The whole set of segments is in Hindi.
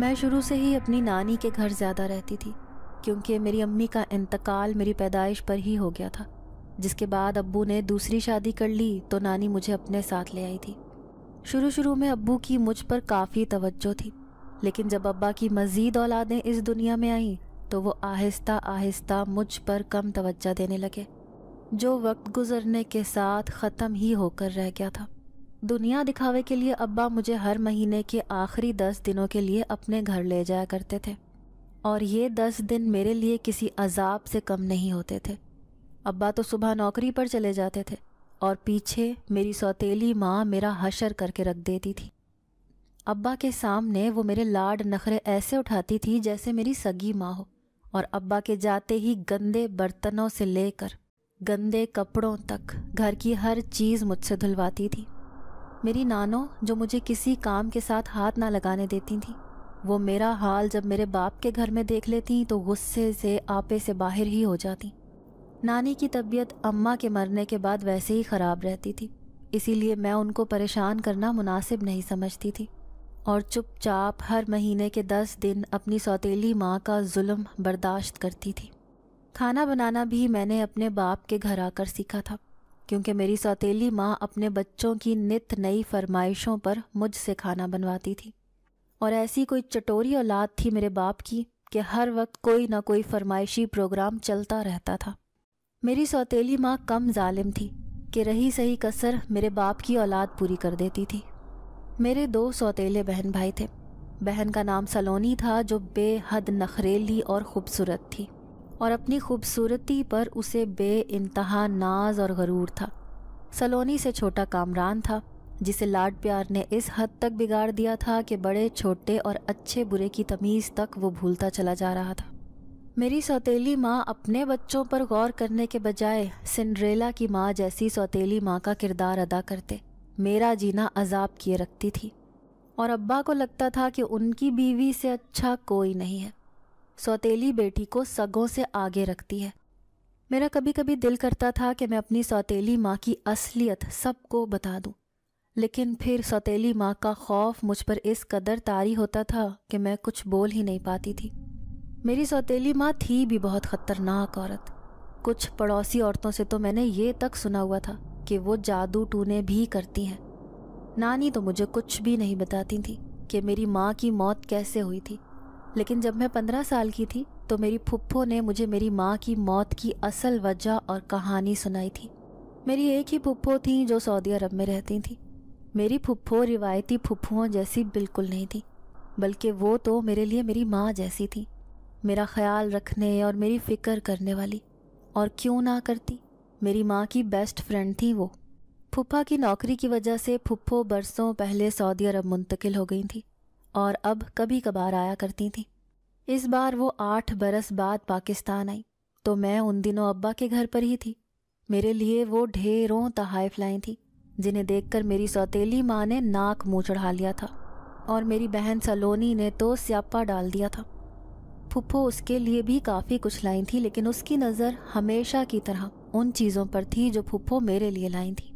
मैं शुरू से ही अपनी नानी के घर ज़्यादा रहती थी क्योंकि मेरी अम्मी का इंतकाल मेरी पैदाइश पर ही हो गया था जिसके बाद अब्बू ने दूसरी शादी कर ली तो नानी मुझे अपने साथ ले आई थी शुरू शुरू में अब्बू की मुझ पर काफ़ी तवज्जो थी लेकिन जब अब्बा की मज़ीद औलादें इस दुनिया में आईं तो वो आहिस्ता आहिस्ता मुझ पर कम तवज्जा देने लगे जो वक्त गुजरने के साथ ख़त्म ही होकर रह गया था दुनिया दिखावे के लिए अब्बा मुझे हर महीने के आखिरी दस दिनों के लिए अपने घर ले जाया करते थे और ये दस दिन मेरे लिए किसी अजाब से कम नहीं होते थे अब्बा तो सुबह नौकरी पर चले जाते थे और पीछे मेरी सौतीली माँ मेरा हशर करके रख देती थी अब्बा के सामने वो मेरे लाड नखरे ऐसे उठाती थी जैसे मेरी सगी माँ हो और अब्बा के जाते ही गंदे बर्तनों से लेकर गंदे कपड़ों तक घर की हर चीज़ मुझसे धुलवाती थी मेरी नानो जो मुझे किसी काम के साथ हाथ ना लगाने देती थी वो मेरा हाल जब मेरे बाप के घर में देख लेती तो गुस्से से आपे से बाहर ही हो जाती नानी की तबीयत अम्मा के मरने के बाद वैसे ही ख़राब रहती थी इसीलिए मैं उनको परेशान करना मुनासिब नहीं समझती थी और चुपचाप हर महीने के दस दिन अपनी सौतीली माँ का जुल्म बर्दाश्त करती थी खाना बनाना भी मैंने अपने बाप के घर आकर सीखा था क्योंकि मेरी सौतेली माँ अपने बच्चों की नित नई फरमाइशों पर मुझसे खाना बनवाती थी और ऐसी कोई चटोरी औलाद थी मेरे बाप की कि हर वक्त कोई ना कोई फरमाइशी प्रोग्राम चलता रहता था मेरी सौतेली माँ कम जालिम थी कि रही सही कसर मेरे बाप की औलाद पूरी कर देती थी मेरे दो सौतेले बहन भाई थे बहन का नाम सलोनी था जो बेहद नखरेली और ख़ूबसूरत थी और अपनी खूबसूरती पर उसे बे इंतहा नाज और गरूर था सलोनी से छोटा कामरान था जिसे लाड प्यार ने इस हद तक बिगाड़ दिया था कि बड़े छोटे और अच्छे बुरे की तमीज़ तक वो भूलता चला जा रहा था मेरी सौतीली माँ अपने बच्चों पर गौर करने के बजाय सिंड्रेला की माँ जैसी सौतीली माँ का किरदार अदा करते मेरा जीना अजाब किए रखती थी और अब्बा को लगता था कि उनकी बीवी से अच्छा कोई नहीं है सौतेली बेटी को सगों से आगे रखती है मेरा कभी कभी दिल करता था कि मैं अपनी सौतेली माँ की असलियत सबको बता दूँ लेकिन फिर सौतेली माँ का खौफ मुझ पर इस कदर तारी होता था कि मैं कुछ बोल ही नहीं पाती थी मेरी सौतेली माँ थी भी बहुत ख़तरनाक औरत कुछ पड़ोसी औरतों से तो मैंने ये तक सुना हुआ था कि वो जादू टूने भी करती हैं नानी तो मुझे कुछ भी नहीं बताती थी कि मेरी माँ की मौत कैसे हुई थी लेकिन जब मैं पंद्रह साल की थी तो मेरी फुप्पो ने मुझे मेरी माँ की मौत की असल वजह और कहानी सुनाई थी मेरी एक ही फुप्पो थी जो सऊदी अरब में रहती थी मेरी फुप्पो रिवायती फुप्पुओं जैसी बिल्कुल नहीं थी बल्कि वो तो मेरे लिए मेरी माँ जैसी थी मेरा ख्याल रखने और मेरी फ़िक्र करने वाली और क्यों ना करती मेरी माँ की बेस्ट फ्रेंड थी वो फुप्पा की नौकरी की वजह से फुप्पो बरसों पहले सऊदी अरब मुंतकिल हो गई थी और अब कभी कभार आया करती थी इस बार वो आठ बरस बाद पाकिस्तान आई तो मैं उन दिनों अब्बा के घर पर ही थी मेरे लिए वो ढेरों लाई थी जिन्हें देखकर मेरी सौतेली माँ ने नाक मुँह चढ़ा लिया था और मेरी बहन सलोनी ने तो स्यापा डाल दिया था फुफो उसके लिए भी काफ़ी कुछ लाई थी लेकिन उसकी नज़र हमेशा की तरह उन चीज़ों पर थी जो फुफो मेरे लिए लाई थी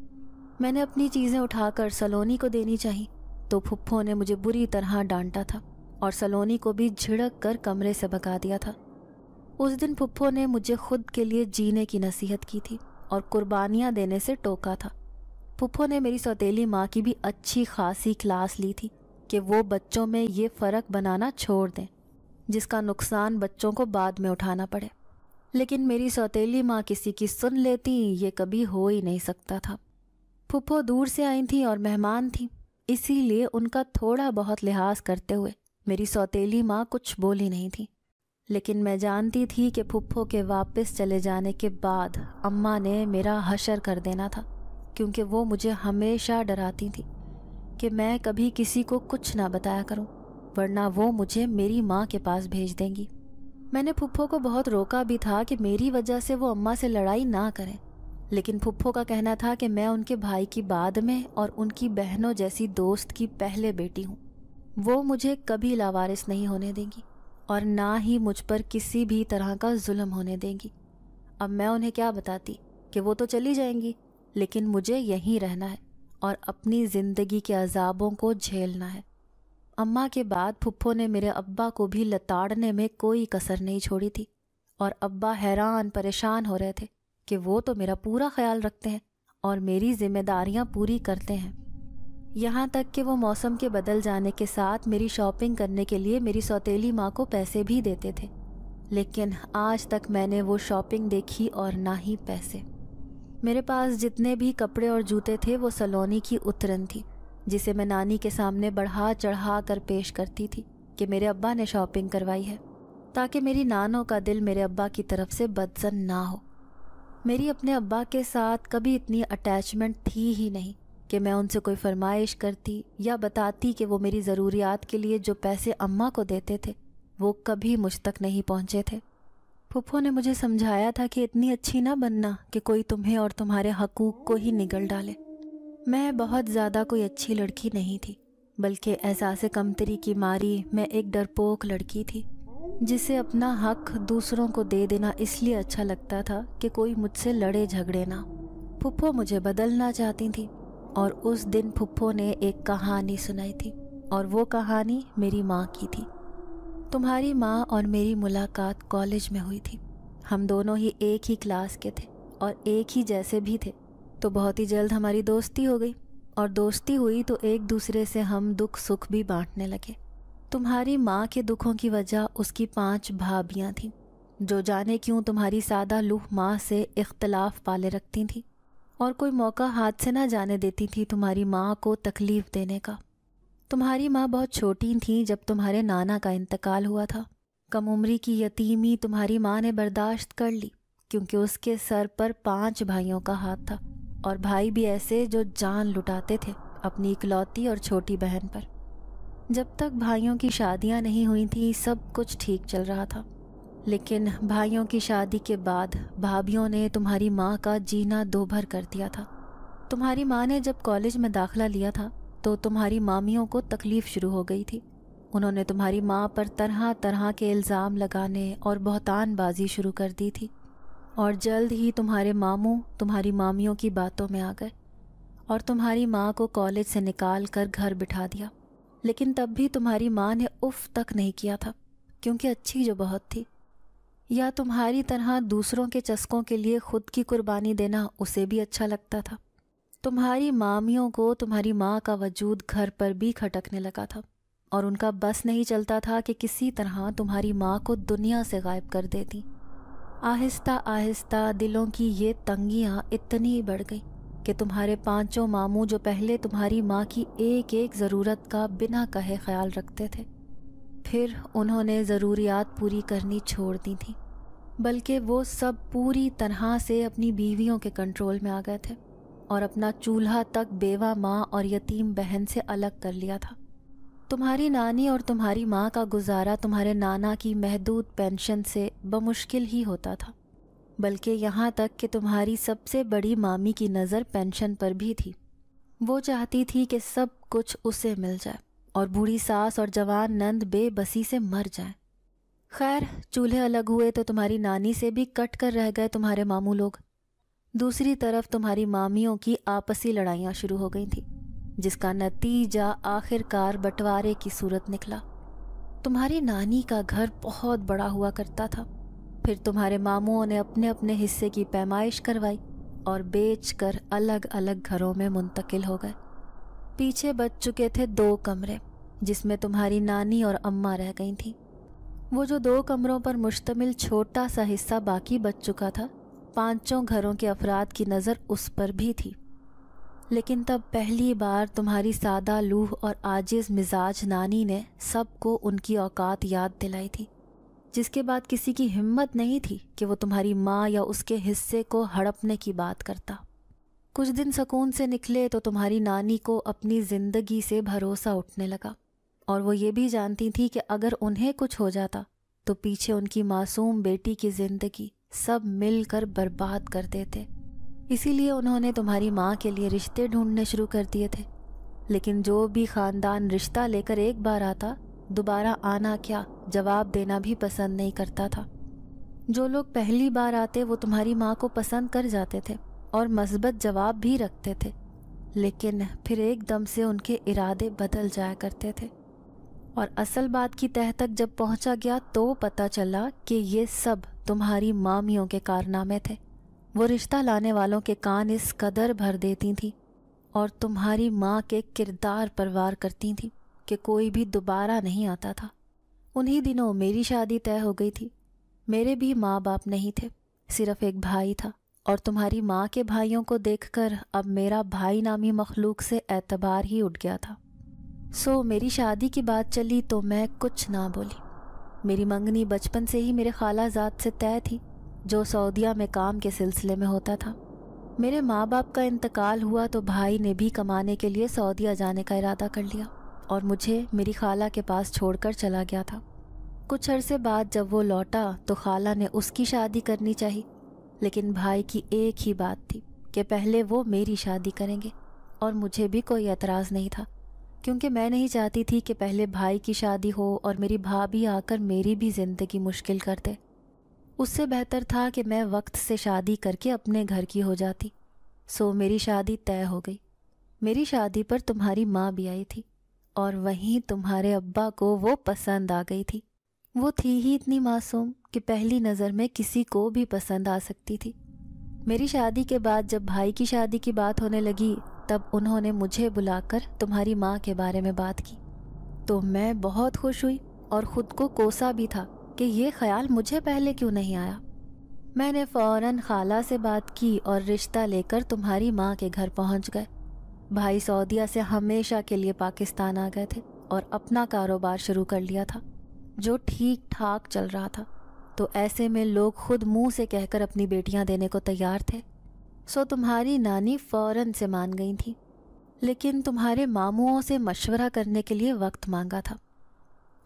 मैंने अपनी चीज़ें उठाकर सलोनी को देनी चाहिए तो फुफ्फो ने मुझे बुरी तरह डांटा था और सलोनी को भी झिड़क कर कमरे से भगा दिया था उस दिन फुफ्फो ने मुझे खुद के लिए जीने की नसीहत की थी और कुर्बानियाँ देने से टोका था फुफ्फो ने मेरी सौतीली माँ की भी अच्छी खासी क्लास ली थी कि वो बच्चों में ये फ़र्क बनाना छोड़ दें जिसका नुकसान बच्चों को बाद में उठाना पड़े लेकिन मेरी सौतीली माँ किसी की सुन लेती ये कभी हो ही नहीं सकता था फुफ्फो दूर से आई थी और मेहमान थी इसीलिए उनका थोड़ा बहुत लिहाज करते हुए मेरी सौतेली माँ कुछ बोली नहीं थी लेकिन मैं जानती थी कि फुप्फो के वापस चले जाने के बाद अम्मा ने मेरा हशर कर देना था क्योंकि वो मुझे हमेशा डराती थी कि मैं कभी किसी को कुछ ना बताया करूं, वरना वो मुझे मेरी माँ के पास भेज देंगी मैंने फुप्फो को बहुत रोका भी था कि मेरी वजह से वो अम्मा से लड़ाई ना करें लेकिन फुप्फो का कहना था कि मैं उनके भाई की बाद में और उनकी बहनों जैसी दोस्त की पहले बेटी हूँ वो मुझे कभी लावारिस नहीं होने देंगी और ना ही मुझ पर किसी भी तरह का जुल्म होने देंगी अब मैं उन्हें क्या बताती कि वो तो चली जाएंगी लेकिन मुझे यहीं रहना है और अपनी ज़िंदगी के अजाबों को झेलना है अम्मा के बाद फुप्फो ने मेरे अब्बा को भी लताड़ने में कोई कसर नहीं छोड़ी थी और अब्बा हैरान परेशान हो रहे थे कि वो तो मेरा पूरा ख्याल रखते हैं और मेरी जिम्मेदारियां पूरी करते हैं यहाँ तक कि वो मौसम के बदल जाने के साथ मेरी शॉपिंग करने के लिए मेरी सौतेली माँ को पैसे भी देते थे लेकिन आज तक मैंने वो शॉपिंग देखी और ना ही पैसे मेरे पास जितने भी कपड़े और जूते थे वो सलोनी की उतरन थी जिसे मैं नानी के सामने बढ़ा चढ़ा कर पेश करती थी कि मेरे अब्बा ने शॉपिंग करवाई है ताकि मेरी नानों का दिल मेरे अब्बा की तरफ से बदसन ना हो मेरी अपने अब्बा के साथ कभी इतनी अटैचमेंट थी ही नहीं कि मैं उनसे कोई फरमाइश करती या बताती कि वो मेरी ज़रूरियात के लिए जो पैसे अम्मा को देते थे वो कभी मुझ तक नहीं पहुँचे थे फुप्पो ने मुझे समझाया था कि इतनी अच्छी ना बनना कि कोई तुम्हें और तुम्हारे हकूक़ को ही निगल डाले मैं बहुत ज़्यादा कोई अच्छी लड़की नहीं थी बल्कि एहसास कमतरी की मारी मैं एक डरपोक लड़की थी जिसे अपना हक दूसरों को दे देना इसलिए अच्छा लगता था कि कोई मुझसे लड़े झगड़े ना फुप्पो मुझे बदलना चाहती थी और उस दिन फुप्पो ने एक कहानी सुनाई थी और वो कहानी मेरी माँ की थी तुम्हारी माँ और मेरी मुलाकात कॉलेज में हुई थी हम दोनों ही एक ही क्लास के थे और एक ही जैसे भी थे तो बहुत ही जल्द हमारी दोस्ती हो गई और दोस्ती हुई तो एक दूसरे से हम दुख सुख भी बांटने लगे तुम्हारी माँ के दुखों की वजह उसकी पांच भाभियाँ थीं जो जाने क्यों तुम्हारी सादा लूह माँ से इख्तलाफ पाले रखती थी और कोई मौका हाथ से ना जाने देती थी तुम्हारी माँ को तकलीफ़ देने का तुम्हारी माँ बहुत छोटी थी जब तुम्हारे नाना का इंतकाल हुआ था कम उम्री की यतीमी तुम्हारी माँ ने बर्दाश्त कर ली क्योंकि उसके सर पर पांच भाइयों का हाथ था और भाई भी ऐसे जो जान लुटाते थे अपनी इकलौती और छोटी बहन पर जब तक भाइयों की शादियां नहीं हुई थी सब कुछ ठीक चल रहा था लेकिन भाइयों की शादी के बाद भाभीियों ने तुम्हारी माँ का जीना दो भर कर दिया था तुम्हारी माँ ने जब कॉलेज में दाखिला लिया था तो तुम्हारी मामियों को तकलीफ़ शुरू हो गई थी उन्होंने तुम्हारी माँ पर तरह तरह के इल्ज़ाम लगाने और बहतानबाजी शुरू कर दी थी और जल्द ही तुम्हारे मामू तुम्हारी मामियों की बातों में आ गए और तुम्हारी माँ को कॉलेज से निकाल कर घर बिठा दिया लेकिन तब भी तुम्हारी माँ ने उफ तक नहीं किया था क्योंकि अच्छी जो बहुत थी या तुम्हारी तरह दूसरों के चस्कों के लिए खुद की कुर्बानी देना उसे भी अच्छा लगता था तुम्हारी मामियों को तुम्हारी माँ का वजूद घर पर भी खटकने लगा था और उनका बस नहीं चलता था कि किसी तरह तुम्हारी माँ को दुनिया से गायब कर देती आहिस्ता आहिस्ता दिलों की ये तंगियाँ इतनी बढ़ गई कि तुम्हारे पांचों मामू जो पहले तुम्हारी माँ की एक एक ज़रूरत का बिना कहे ख्याल रखते थे फिर उन्होंने ज़रूरियात पूरी करनी छोड़ दी थी बल्कि वो सब पूरी तरह से अपनी बीवियों के कंट्रोल में आ गए थे और अपना चूल्हा तक बेवा माँ और यतीम बहन से अलग कर लिया था तुम्हारी नानी और तुम्हारी माँ का गुजारा तुम्हारे नाना की महदूद पेंशन से बमुश्किल ही होता था बल्कि यहाँ तक कि तुम्हारी सबसे बड़ी मामी की नज़र पेंशन पर भी थी वो चाहती थी कि सब कुछ उसे मिल जाए और बूढ़ी सास और जवान नंद बेबसी से मर जाए खैर चूल्हे अलग हुए तो तुम्हारी नानी से भी कट कर रह गए तुम्हारे मामू लोग दूसरी तरफ तुम्हारी मामियों की आपसी लड़ाइयाँ शुरू हो गई थी जिसका नतीजा आखिरकार बंटवारे की सूरत निकला तुम्हारी नानी का घर बहुत बड़ा हुआ करता था फिर तुम्हारे मामुओं ने अपने अपने हिस्से की पैमाइश करवाई और बेचकर अलग अलग घरों में मुंतकिल हो गए पीछे बच चुके थे दो कमरे जिसमें तुम्हारी नानी और अम्मा रह गई थीं वो जो दो कमरों पर मुश्तमिल छोटा सा हिस्सा बाकी बच चुका था पांचों घरों के अफराद की नज़र उस पर भी थी लेकिन तब पहली बार तुम्हारी सादा लूह और आजिज़ मिजाज नानी ने सबको उनकी औकात याद दिलाई थी जिसके बाद किसी की हिम्मत नहीं थी कि वो तुम्हारी माँ या उसके हिस्से को हड़पने की बात करता कुछ दिन सुकून से निकले तो तुम्हारी नानी को अपनी ज़िंदगी से भरोसा उठने लगा और वो ये भी जानती थी कि अगर उन्हें कुछ हो जाता तो पीछे उनकी मासूम बेटी की ज़िंदगी सब मिलकर बर्बाद कर देते इसीलिए उन्होंने तुम्हारी माँ के लिए रिश्ते ढूंढने शुरू कर दिए थे लेकिन जो भी ख़ानदान रिश्ता लेकर एक बार आता दोबारा आना क्या जवाब देना भी पसंद नहीं करता था जो लोग पहली बार आते वो तुम्हारी माँ को पसंद कर जाते थे और मस्बत जवाब भी रखते थे लेकिन फिर एकदम से उनके इरादे बदल जाया करते थे और असल बात की तह तक जब पहुंचा गया तो पता चला कि ये सब तुम्हारी मामियों के कारनामे थे वो रिश्ता लाने वालों के कान इस कदर भर देती थी और तुम्हारी माँ के किरदार पर वार करती थी कि कोई भी दोबारा नहीं आता था उन्हीं दिनों मेरी शादी तय हो गई थी मेरे भी माँ बाप नहीं थे सिर्फ एक भाई था और तुम्हारी माँ के भाइयों को देखकर अब मेरा भाई नामी मखलूक से एतबार ही उठ गया था सो so, मेरी शादी की बात चली तो मैं कुछ ना बोली मेरी मंगनी बचपन से ही मेरे खाला जात से तय थी जो सऊदिया में काम के सिलसिले में होता था मेरे माँ बाप का इंतकाल हुआ तो भाई ने भी कमाने के लिए सऊदिया जाने का इरादा कर लिया और मुझे मेरी खाला के पास छोड़कर चला गया था कुछ अरसे बाद जब वो लौटा तो खाला ने उसकी शादी करनी चाहिए लेकिन भाई की एक ही बात थी कि पहले वो मेरी शादी करेंगे और मुझे भी कोई एतराज़ नहीं था क्योंकि मैं नहीं चाहती थी कि पहले भाई की शादी हो और मेरी भाभी आकर मेरी भी ज़िंदगी मुश्किल कर दे उससे बेहतर था कि मैं वक्त से शादी करके अपने घर की हो जाती सो मेरी शादी तय हो गई मेरी शादी पर तुम्हारी माँ भी आई थी और वहीं तुम्हारे अब्बा को वो पसंद आ गई थी वो थी ही इतनी मासूम कि पहली नज़र में किसी को भी पसंद आ सकती थी मेरी शादी के बाद जब भाई की शादी की बात होने लगी तब उन्होंने मुझे बुलाकर तुम्हारी माँ के बारे में बात की तो मैं बहुत खुश हुई और ख़ुद को कोसा भी था कि ये ख्याल मुझे पहले क्यों नहीं आया मैंने फ़ौरन खाला से बात की और रिश्ता लेकर तुम्हारी माँ के घर पहुँच गए भाई सऊदिया से हमेशा के लिए पाकिस्तान आ गए थे और अपना कारोबार शुरू कर लिया था जो ठीक ठाक चल रहा था तो ऐसे में लोग खुद मुंह से कहकर अपनी बेटियां देने को तैयार थे सो तुम्हारी नानी फ़ौरन से मान गई थी लेकिन तुम्हारे मामुओं से मशवरा करने के लिए वक्त मांगा था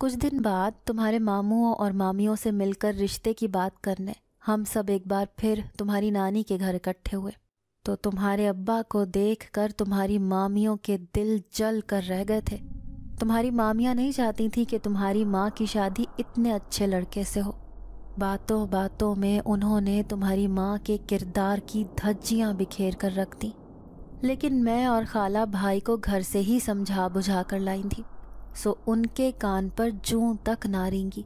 कुछ दिन बाद तुम्हारे मामुओं और मामियों से मिलकर रिश्ते की बात करने हम सब एक बार फिर तुम्हारी नानी के घर इकट्ठे हुए तो तुम्हारे अब्बा को देख कर तुम्हारी मामियों के दिल जल कर रह गए थे तुम्हारी मामियाँ नहीं चाहती थी कि तुम्हारी माँ की शादी इतने अच्छे लड़के से हो बातों बातों में उन्होंने तुम्हारी माँ के किरदार की धज्जियाँ बिखेर कर रख दी लेकिन मैं और खाला भाई को घर से ही समझा बुझा कर लाई थी सो उनके कान पर जूं तक नारेंगी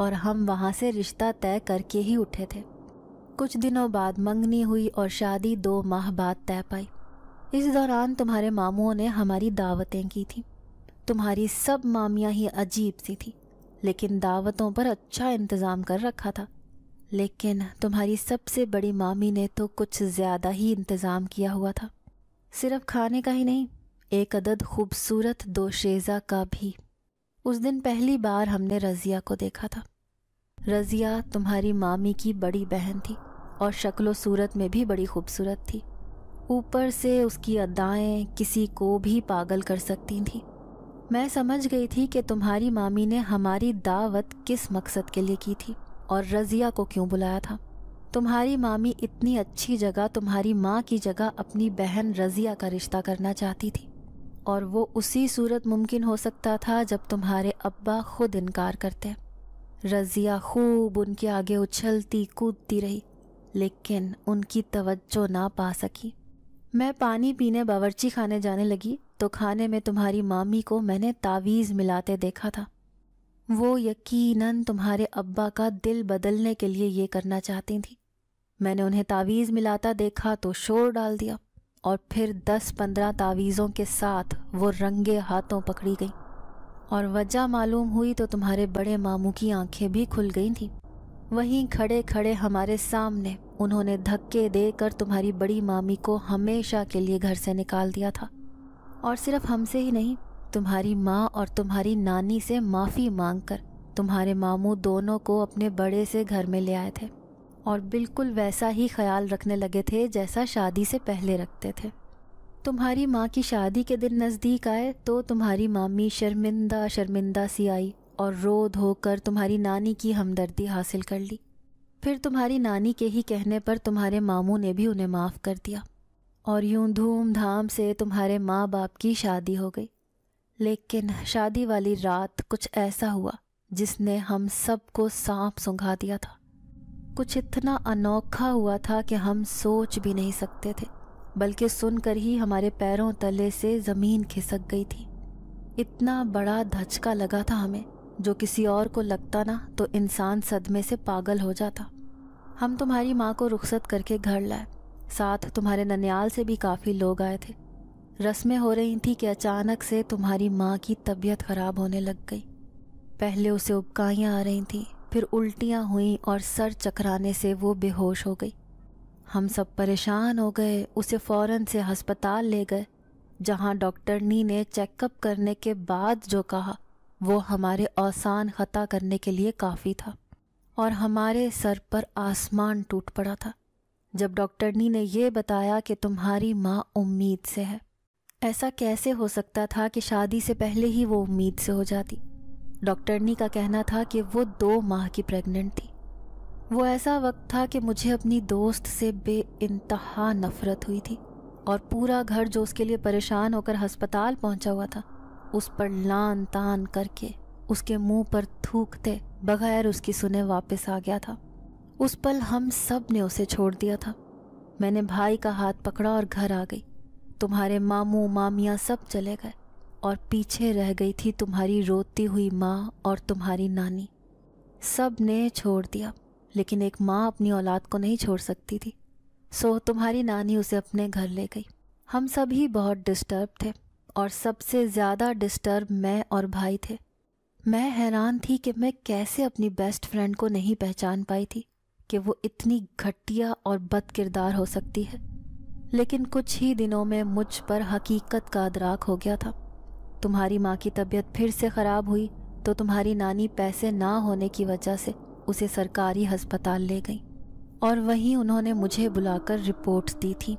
और हम वहाँ से रिश्ता तय करके ही उठे थे कुछ दिनों बाद मंगनी हुई और शादी दो माह बाद तय पाई इस दौरान तुम्हारे मामुओं ने हमारी दावतें की थी तुम्हारी सब मामियाँ ही अजीब सी थी लेकिन दावतों पर अच्छा इंतज़ाम कर रखा था लेकिन तुम्हारी सबसे बड़ी मामी ने तो कुछ ज़्यादा ही इंतज़ाम किया हुआ था सिर्फ खाने का ही नहीं एक अदद खूबसूरत दो शेज़ा का भी उस दिन पहली बार हमने रज़िया को देखा था रज़िया तुम्हारी मामी की बड़ी बहन थी और शक्लो सूरत में भी बड़ी खूबसूरत थी ऊपर से उसकी अदाएँ किसी को भी पागल कर सकती थीं मैं समझ गई थी कि तुम्हारी मामी ने हमारी दावत किस मकसद के लिए की थी और रज़िया को क्यों बुलाया था तुम्हारी मामी इतनी अच्छी जगह तुम्हारी माँ की जगह अपनी बहन रज़िया का रिश्ता करना चाहती थी और वो उसी सूरत मुमकिन हो सकता था जब तुम्हारे अब्बा खुद इनकार करते हैं रज़िया खूब उनके आगे उछलती कूदती रही लेकिन उनकी तवज्जो ना पा सकी मैं पानी पीने बावर्ची खाने जाने लगी तो खाने में तुम्हारी मामी को मैंने तावीज़ मिलाते देखा था वो यकीनन तुम्हारे अब्बा का दिल बदलने के लिए ये करना चाहती थी मैंने उन्हें तावीज़ मिलाता देखा तो शोर डाल दिया और फिर दस पंद्रह तावीज़ों के साथ वो रंगे हाथों पकड़ी गई और वजह मालूम हुई तो तुम्हारे बड़े मामू की आंखें भी खुल गई थीं वहीं खड़े खड़े हमारे सामने उन्होंने धक्के देकर तुम्हारी बड़ी मामी को हमेशा के लिए घर से निकाल दिया था और सिर्फ हमसे ही नहीं तुम्हारी माँ और तुम्हारी नानी से माफ़ी मांगकर तुम्हारे मामू दोनों को अपने बड़े से घर में ले आए थे और बिल्कुल वैसा ही ख्याल रखने लगे थे जैसा शादी से पहले रखते थे तुम्हारी माँ की शादी के दिन नज़दीक आए तो तुम्हारी मामी शर्मिंदा शर्मिंदा सी आई और रो धोकर तुम्हारी नानी की हमदर्दी हासिल कर ली फिर तुम्हारी नानी के ही कहने पर तुम्हारे मामू ने भी उन्हें माफ़ कर दिया और यूं धूमधाम से तुम्हारे माँ बाप की शादी हो गई लेकिन शादी वाली रात कुछ ऐसा हुआ जिसने हम सबको सांप सुंघा दिया था कुछ इतना अनोखा हुआ था कि हम सोच भी नहीं सकते थे बल्कि सुनकर ही हमारे पैरों तले से ज़मीन खिसक गई थी इतना बड़ा धचका लगा था हमें जो किसी और को लगता ना तो इंसान सदमे से पागल हो जाता हम तुम्हारी माँ को रुखसत करके घर लाए साथ तुम्हारे ननियाल से भी काफ़ी लोग आए थे रस्में हो रही थी कि अचानक से तुम्हारी माँ की तबीयत ख़राब होने लग गई पहले उसे उपकाइयाँ आ रही थी फिर उल्टियाँ हुई और सर चकराने से वो बेहोश हो गई हम सब परेशान हो गए उसे फ़ौरन से हस्पताल ले गए जहां डॉक्टरनी ने चेकअप करने के बाद जो कहा वो हमारे औसान ख़ता करने के लिए काफ़ी था और हमारे सर पर आसमान टूट पड़ा था जब डॉक्टरनी ने यह बताया कि तुम्हारी माँ उम्मीद से है ऐसा कैसे हो सकता था कि शादी से पहले ही वो उम्मीद से हो जाती डॉक्टरनी का कहना था कि वो दो माह की प्रेग्नेंट थी वो ऐसा वक्त था कि मुझे अपनी दोस्त से बे इंतहा नफरत हुई थी और पूरा घर जो उसके लिए परेशान होकर हस्पताल पहुंचा हुआ था उस पर लान तान करके उसके मुंह पर थूकते बगैर उसकी सुने वापस आ गया था उस पल हम सब ने उसे छोड़ दिया था मैंने भाई का हाथ पकड़ा और घर आ गई तुम्हारे मामू मामियाँ सब चले गए और पीछे रह गई थी तुम्हारी रोती हुई माँ और तुम्हारी नानी सब ने छोड़ दिया लेकिन एक माँ अपनी औलाद को नहीं छोड़ सकती थी सो तुम्हारी नानी उसे अपने घर ले गई हम सभी बहुत डिस्टर्ब थे और सबसे ज़्यादा डिस्टर्ब मैं और भाई थे मैं हैरान थी कि मैं कैसे अपनी बेस्ट फ्रेंड को नहीं पहचान पाई थी कि वो इतनी घटिया और बद किरदार हो सकती है लेकिन कुछ ही दिनों में मुझ पर हकीकत का अदराक हो गया था तुम्हारी माँ की तबीयत फिर से ख़राब हुई तो तुम्हारी नानी पैसे ना होने की वजह से उसे सरकारी अस्पताल ले गई और वहीं उन्होंने मुझे बुलाकर रिपोर्ट्स दी थी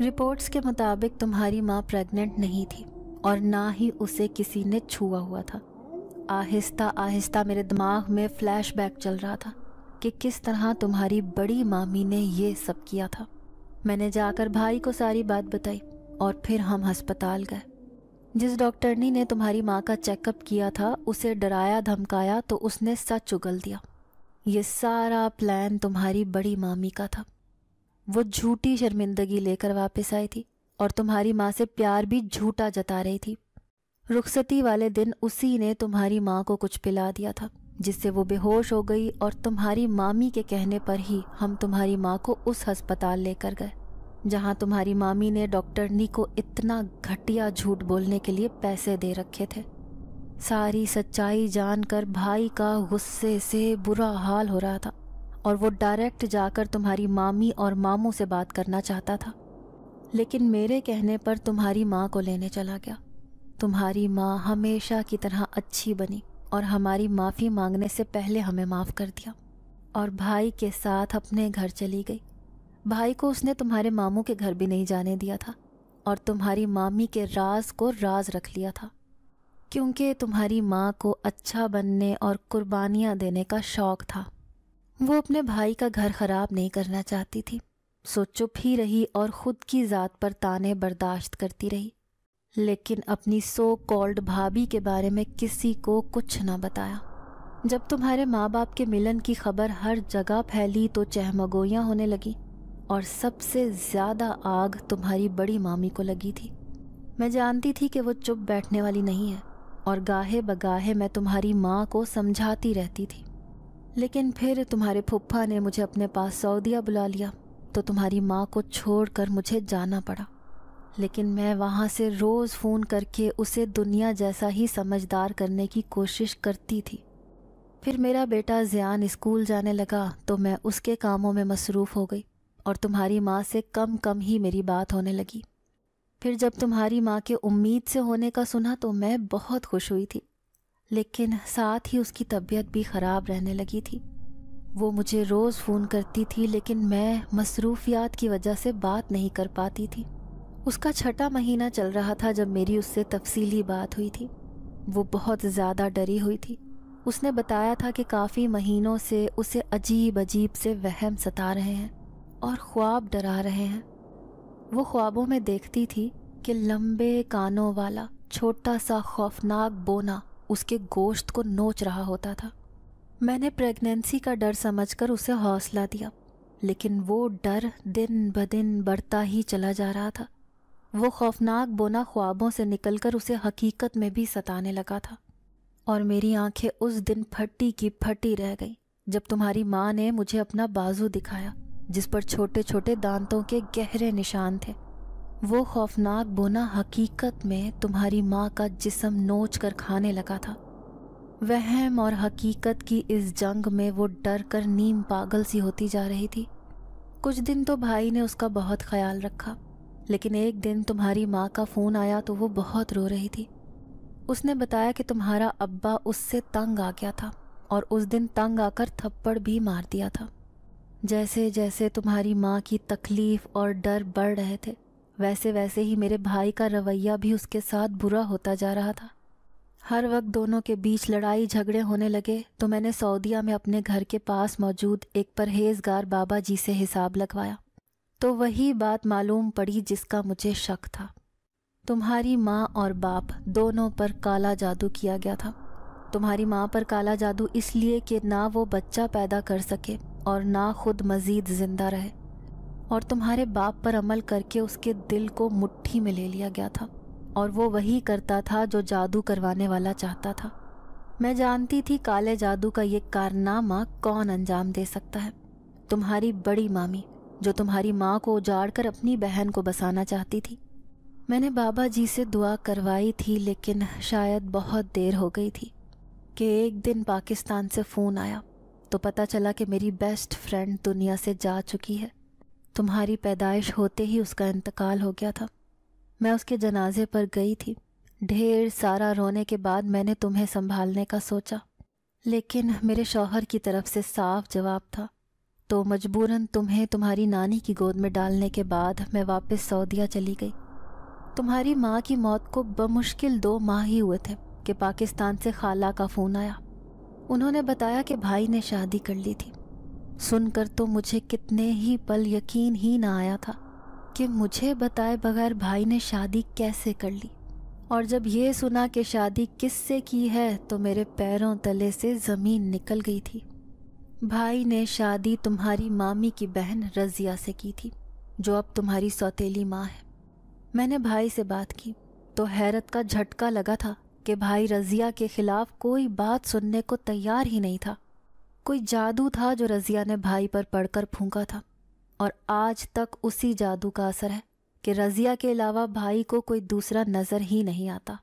रिपोर्ट्स के मुताबिक तुम्हारी माँ प्रेग्नेंट नहीं थी और ना ही उसे किसी ने छुआ हुआ था आहिस्ता आहिस्ता मेरे दिमाग में फ्लैशबैक चल रहा था कि किस तरह तुम्हारी बड़ी मामी ने ये सब किया था मैंने जाकर भाई को सारी बात बताई और फिर हम अस्पताल गए जिस डॉक्टरनी ने तुम्हारी माँ का चेकअप किया था उसे डराया धमकाया तो उसने सच उगल दिया ये सारा प्लान तुम्हारी बड़ी मामी का था वो झूठी शर्मिंदगी लेकर वापस आई थी और तुम्हारी माँ से प्यार भी झूठा जता रही थी रुखसती वाले दिन उसी ने तुम्हारी माँ को कुछ पिला दिया था जिससे वो बेहोश हो गई और तुम्हारी मामी के कहने पर ही हम तुम्हारी माँ को उस अस्पताल लेकर गए जहाँ तुम्हारी मामी ने डॉक्टरनी को इतना घटिया झूठ बोलने के लिए पैसे दे रखे थे सारी सच्चाई जानकर भाई का गुस्से से बुरा हाल हो रहा था और वो डायरेक्ट जाकर तुम्हारी मामी और मामू से बात करना चाहता था लेकिन मेरे कहने पर तुम्हारी माँ को लेने चला गया तुम्हारी माँ हमेशा की तरह अच्छी बनी और हमारी माफ़ी मांगने से पहले हमें माफ़ कर दिया और भाई के साथ अपने घर चली गई भाई को उसने तुम्हारे मामू के घर भी नहीं जाने दिया था और तुम्हारी मामी के राज को राज रख लिया था क्योंकि तुम्हारी माँ को अच्छा बनने और कुर्बानियाँ देने का शौक़ था वो अपने भाई का घर ख़राब नहीं करना चाहती थी सो चुप ही रही और ख़ुद की ज़ात पर ताने बर्दाश्त करती रही लेकिन अपनी सो कॉल्ड भाभी के बारे में किसी को कुछ ना बताया जब तुम्हारे माँ बाप के मिलन की खबर हर जगह फैली तो चहमगोयाँ होने लगी और सबसे ज़्यादा आग तुम्हारी बड़ी मामी को लगी थी मैं जानती थी कि वो चुप बैठने वाली नहीं है और गाहे बगाहे मैं तुम्हारी माँ को समझाती रहती थी लेकिन फिर तुम्हारे फुफ्फा ने मुझे अपने पास सऊदिया बुला लिया तो तुम्हारी माँ को छोड़कर मुझे जाना पड़ा लेकिन मैं वहाँ से रोज़ फ़ोन करके उसे दुनिया जैसा ही समझदार करने की कोशिश करती थी फिर मेरा बेटा ज़ियान स्कूल जाने लगा तो मैं उसके कामों में मसरूफ़ हो गई और तुम्हारी माँ से कम कम ही मेरी बात होने लगी फिर जब तुम्हारी माँ के उम्मीद से होने का सुना तो मैं बहुत खुश हुई थी लेकिन साथ ही उसकी तबीयत भी ख़राब रहने लगी थी वो मुझे रोज़ फ़ोन करती थी लेकिन मैं मसरूफियात की वजह से बात नहीं कर पाती थी उसका छठा महीना चल रहा था जब मेरी उससे तफसीली बात हुई थी वो बहुत ज़्यादा डरी हुई थी उसने बताया था कि काफ़ी महीनों से उसे अजीब अजीब से वहम सता रहे हैं और ख्वाब डरा रहे हैं वो ख्वाबों में देखती थी कि लंबे कानों वाला छोटा सा खौफनाक बोना उसके गोश्त को नोच रहा होता था मैंने प्रेगनेंसी का डर समझकर उसे हौसला दिया लेकिन वो डर दिन ब दिन बढ़ता ही चला जा रहा था वो खौफनाक बोना ख्वाबों से निकलकर उसे हकीकत में भी सताने लगा था और मेरी आंखें उस दिन फटी की फटी रह गई जब तुम्हारी माँ ने मुझे अपना बाजू दिखाया जिस पर छोटे छोटे दांतों के गहरे निशान थे वो खौफनाक बोना हकीकत में तुम्हारी माँ का जिसम नोच कर खाने लगा था वहम और हकीकत की इस जंग में वो डर कर नीम पागल सी होती जा रही थी कुछ दिन तो भाई ने उसका बहुत ख्याल रखा लेकिन एक दिन तुम्हारी माँ का फ़ोन आया तो वो बहुत रो रही थी उसने बताया कि तुम्हारा अब्बा उससे तंग आ गया था और उस दिन तंग आकर थप्पड़ भी मार दिया था जैसे जैसे तुम्हारी माँ की तकलीफ और डर बढ़ रहे थे वैसे वैसे ही मेरे भाई का रवैया भी उसके साथ बुरा होता जा रहा था हर वक्त दोनों के बीच लड़ाई झगड़े होने लगे तो मैंने सऊदिया में अपने घर के पास मौजूद एक परहेजगार बाबा जी से हिसाब लगवाया तो वही बात मालूम पड़ी जिसका मुझे शक था तुम्हारी माँ और बाप दोनों पर काला जादू किया गया था तुम्हारी माँ पर काला जादू इसलिए कि ना वो बच्चा पैदा कर सके और ना खुद मज़ीद ज़िंदा रहे और तुम्हारे बाप पर अमल करके उसके दिल को मुट्ठी में ले लिया गया था और वो वही करता था जो जादू करवाने वाला चाहता था मैं जानती थी काले जादू का ये कारनामा कौन अंजाम दे सकता है तुम्हारी बड़ी मामी जो तुम्हारी माँ को उजाड़ कर अपनी बहन को बसाना चाहती थी मैंने बाबा जी से दुआ करवाई थी लेकिन शायद बहुत देर हो गई थी कि एक दिन पाकिस्तान से फ़ोन आया तो पता चला कि मेरी बेस्ट फ्रेंड दुनिया से जा चुकी है तुम्हारी पैदाइश होते ही उसका इंतकाल हो गया था मैं उसके जनाजे पर गई थी ढेर सारा रोने के बाद मैंने तुम्हें संभालने का सोचा लेकिन मेरे शौहर की तरफ से साफ जवाब था तो मजबूरन तुम्हें तुम्हारी नानी की गोद में डालने के बाद मैं वापस सऊदिया चली गई तुम्हारी माँ की मौत को बमुश्किल दो माह ही हुए थे कि पाकिस्तान से खाला का फ़ोन आया उन्होंने बताया कि भाई ने शादी कर ली थी सुनकर तो मुझे कितने ही पल यकीन ही ना आया था कि मुझे बताए बगैर भाई ने शादी कैसे कर ली और जब ये सुना कि शादी किससे की है तो मेरे पैरों तले से ज़मीन निकल गई थी भाई ने शादी तुम्हारी मामी की बहन रज़िया से की थी जो अब तुम्हारी सौतेली माँ है मैंने भाई से बात की तो हैरत का झटका लगा था कि भाई रज़िया के ख़िलाफ़ कोई बात सुनने को तैयार ही नहीं था कोई जादू था जो रज़िया ने भाई पर पढ़कर फूंका था और आज तक उसी जादू का असर है कि रज़िया के अलावा भाई को कोई दूसरा नज़र ही नहीं आता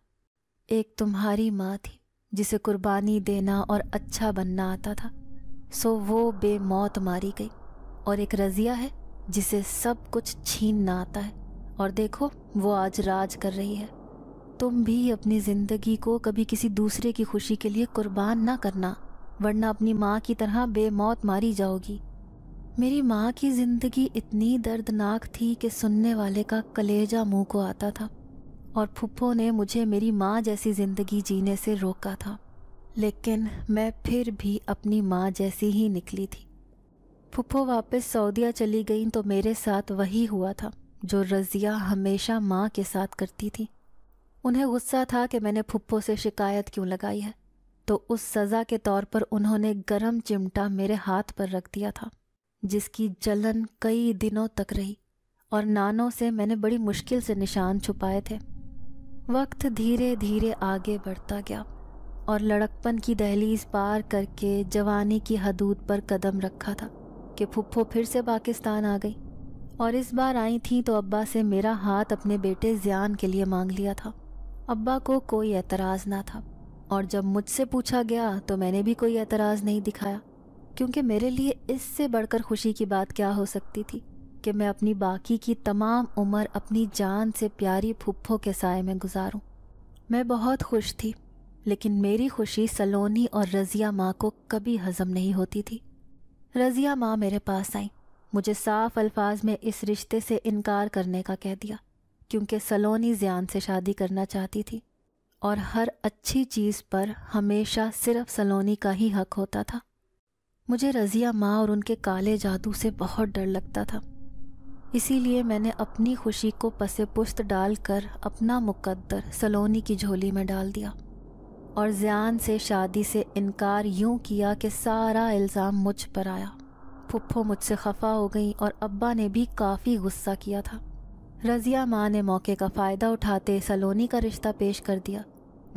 एक तुम्हारी माँ थी जिसे कुर्बानी देना और अच्छा बनना आता था सो वो बेमौत मारी गई और एक रज़िया है जिसे सब कुछ छीनना आता है और देखो वो आज राज कर रही है तुम भी अपनी ज़िंदगी को कभी किसी दूसरे की खुशी के लिए कुर्बान ना करना वरना अपनी माँ की तरह बेमौत मारी जाओगी मेरी माँ की ज़िंदगी इतनी दर्दनाक थी कि सुनने वाले का कलेजा मुंह को आता था और फुप्पो ने मुझे मेरी माँ जैसी ज़िंदगी जीने से रोका था लेकिन मैं फिर भी अपनी माँ जैसी ही निकली थी फुप्पो वापस सऊदिया चली गई तो मेरे साथ वही हुआ था जो रज़िया हमेशा माँ के साथ करती थी उन्हें गुस्सा था कि मैंने फुप्पो से शिकायत क्यों लगाई है तो उस सज़ा के तौर पर उन्होंने गरम चिमटा मेरे हाथ पर रख दिया था जिसकी जलन कई दिनों तक रही और नानों से मैंने बड़ी मुश्किल से निशान छुपाए थे वक्त धीरे धीरे आगे बढ़ता गया और लड़कपन की दहलीज पार करके जवानी की हदूद पर कदम रखा था कि फुप्फो फिर से पाकिस्तान आ गई और इस बार आई थी तो अब्बा से मेरा हाथ अपने बेटे ज्यान के लिए मांग लिया था अब्बा को कोई एतराज़ ना था और जब मुझसे पूछा गया तो मैंने भी कोई एतराज़ नहीं दिखाया क्योंकि मेरे लिए इससे बढ़कर खुशी की बात क्या हो सकती थी कि मैं अपनी बाकी की तमाम उम्र अपनी जान से प्यारी फुप्फों के साय में गुजारूं। मैं बहुत खुश थी लेकिन मेरी खुशी सलोनी और रज़िया माँ को कभी हज़म नहीं होती थी रज़िया माँ मेरे पास आई मुझे साफ अल्फाज में इस रिश्ते से इनकार करने का कह दिया क्योंकि सलोनी जियान से शादी करना चाहती थी और हर अच्छी चीज़ पर हमेशा सिर्फ सलोनी का ही हक होता था मुझे रज़िया माँ और उनके काले जादू से बहुत डर लगता था इसीलिए मैंने अपनी खुशी को पसे पुश्त डालकर अपना मुकद्दर सलोनी की झोली में डाल दिया और जियान से शादी से इनकार यूं किया कि सारा इल्ज़ाम मुझ पर आया फुफ्फो मुझसे खफा हो गई और अब्बा ने भी काफ़ी गुस्सा किया था रज़िया माँ ने मौके का फ़ायदा उठाते सलोनी का रिश्ता पेश कर दिया